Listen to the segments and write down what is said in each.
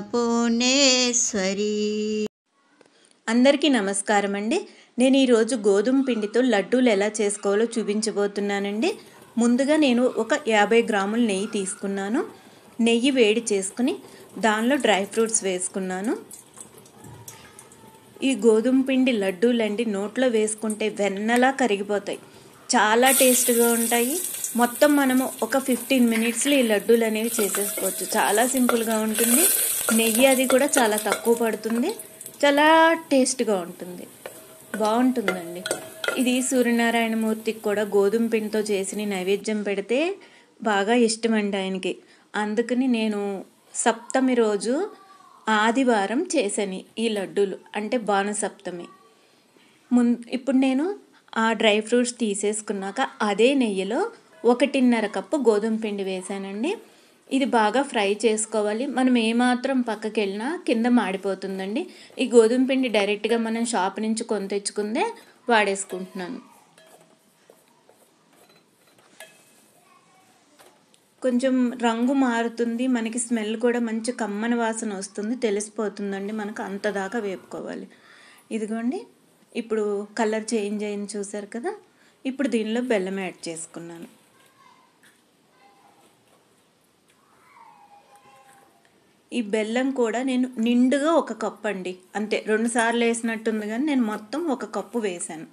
అన్నపూర్ణేశ్వరి అందరికీ నమస్కారం అండి నేను ఈరోజు గోధుమ పిండితో లడ్డూలు ఎలా చేసుకోవాలో చూపించబోతున్నానండి ముందుగా నేను ఒక యాభై గ్రాముల నెయ్యి తీసుకున్నాను నెయ్యి వేడి చేసుకుని దానిలో డ్రై ఫ్రూట్స్ వేసుకున్నాను ఈ గోధుమ పిండి లడ్డూలండి నోట్లో వేసుకుంటే వెన్నలా కరిగిపోతాయి చాలా టేస్ట్గా ఉంటాయి మొత్తం మనము ఒక ఫిఫ్టీన్ మినిట్స్లో ఈ లడ్డూలు అనేవి చేసేసుకోవచ్చు చాలా సింపుల్గా ఉంటుంది నెయ్యి అది కూడా చాలా తక్కువ పడుతుంది చాలా టేస్ట్గా ఉంటుంది బాగుంటుందండి ఇది సూర్యనారాయణ మూర్తికి కూడా గోధుమ పిండితో చేసిన నైవేద్యం పెడితే బాగా ఇష్టమండి ఆయనకి అందుకని నేను సప్తమి రోజు ఆదివారం చేశాను ఈ లడ్డూలు అంటే బాణసప్తమి ముందు ఇప్పుడు నేను ఆ డ్రై ఫ్రూట్స్ తీసేసుకున్నాక అదే నెయ్యిలో ఒకటిన్నర కప్పు గోధుమ పిండి వేసానండి ఇది బాగా ఫ్రై చేసుకోవాలి మనం ఏమాత్రం పక్కకి వెళ్ళినా కింద మాడిపోతుందండి ఈ గోధుమ పిండి డైరెక్ట్గా మనం షాప్ నుంచి కొని తెచ్చుకుందే వాడేసుకుంటున్నాను కొంచెం రంగు మారుతుంది మనకి స్మెల్ కూడా మంచి కమ్మని వాసన వస్తుంది తెలిసిపోతుందండి మనకు అంత దాకా వేపుకోవాలి ఇదిగోండి ఇప్పుడు కలర్ చేంజ్ అయింది చూసారు కదా ఇప్పుడు దీనిలో బెల్లం యాడ్ చేసుకున్నాను ఈ బెల్లం కూడా నేను నిండుగా ఒక కప్పు అండి అంతే రెండుసార్లు వేసినట్టుంది కానీ నేను మొత్తం ఒక కప్పు వేశాను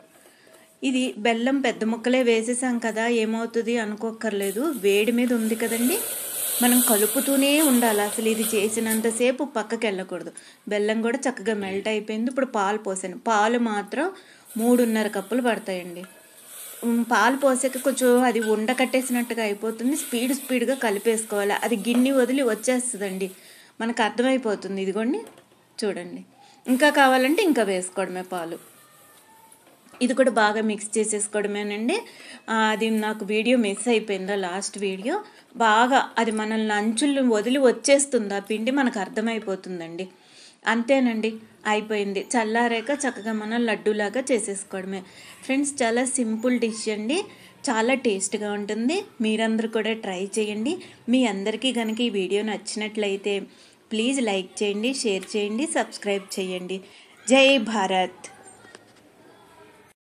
ఇది బెల్లం పెద్ద ముక్కలే వేసేసాం కదా ఏమవుతుంది అనుకోక్కర్లేదు వేడి మీద ఉంది కదండి మనం కలుపుతూనే ఉండాలి అసలు ఇది చేసినంతసేపు పక్కకి వెళ్ళకూడదు బెల్లం కూడా చక్కగా మెల్ట్ అయిపోయింది ఇప్పుడు పాలు పోసాను పాలు మాత్రం మూడున్నర కప్పులు పడతాయండి పాలు పోసాక కొంచెం అది ఉండ కట్టేసినట్టుగా అయిపోతుంది స్పీడ్ స్పీడ్గా కలిపేసుకోవాలి అది గిన్నె వదిలి వచ్చేస్తుందండి మనకు అర్థమైపోతుంది ఇదిగోండి చూడండి ఇంకా కావాలంటే ఇంకా వేసుకోవడమే పాలు ఇది కూడా బాగా మిక్స్ చేసేసుకోవడమేనండి అది నాకు వీడియో మిస్ అయిపోయిందా లాస్ట్ వీడియో బాగా అది మనల్ని అంచులు వదిలి వచ్చేస్తుందా పిండి మనకు అర్థమైపోతుందండి అంతేనండి అయిపోయింది చల్లారాక చక్కగా మనం లడ్డూలాగా చేసేసుకోవడమే ఫ్రెండ్స్ చాలా సింపుల్ డిష్ అండి చాలా టేస్ట్గా ఉంటుంది మీరందరూ కూడా ట్రై చేయండి మీ అందరికీ కనుక ఈ వీడియో నచ్చినట్లయితే ప్లీజ్ లైక్ చేయండి షేర్ చేయండి సబ్స్క్రైబ్ చేయండి జై భారత్